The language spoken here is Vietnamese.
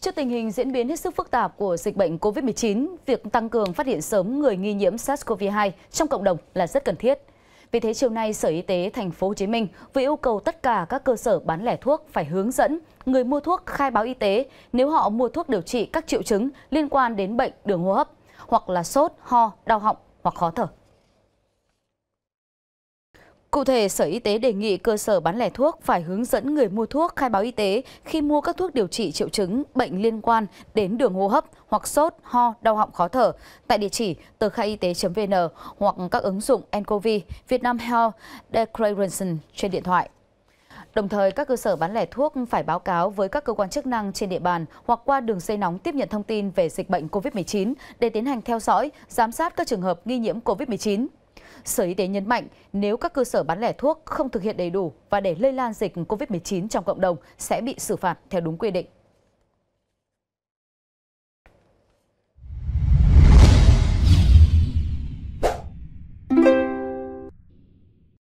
Trước tình hình diễn biến hết sức phức tạp của dịch bệnh COVID-19, việc tăng cường phát hiện sớm người nghi nhiễm SARS-CoV-2 trong cộng đồng là rất cần thiết. Vì thế chiều nay, Sở Y tế thành phố Hồ Chí Minh vừa yêu cầu tất cả các cơ sở bán lẻ thuốc phải hướng dẫn người mua thuốc khai báo y tế nếu họ mua thuốc điều trị các triệu chứng liên quan đến bệnh đường hô hấp hoặc là sốt, ho, đau họng hoặc khó thở. Cụ thể, Sở Y tế đề nghị cơ sở bán lẻ thuốc phải hướng dẫn người mua thuốc khai báo y tế khi mua các thuốc điều trị triệu chứng bệnh liên quan đến đường hô hấp hoặc sốt, ho, đau họng khó thở tại địa chỉ tờ khai y tế.vn hoặc các ứng dụng nCoV, Vietnam Health Declaration trên điện thoại. Đồng thời, các cơ sở bán lẻ thuốc phải báo cáo với các cơ quan chức năng trên địa bàn hoặc qua đường dây nóng tiếp nhận thông tin về dịch bệnh COVID-19 để tiến hành theo dõi, giám sát các trường hợp nghi nhiễm COVID-19. Sở Y tế nhấn mạnh nếu các cơ sở bán lẻ thuốc không thực hiện đầy đủ và để lây lan dịch COVID-19 trong cộng đồng sẽ bị xử phạt theo đúng quy định.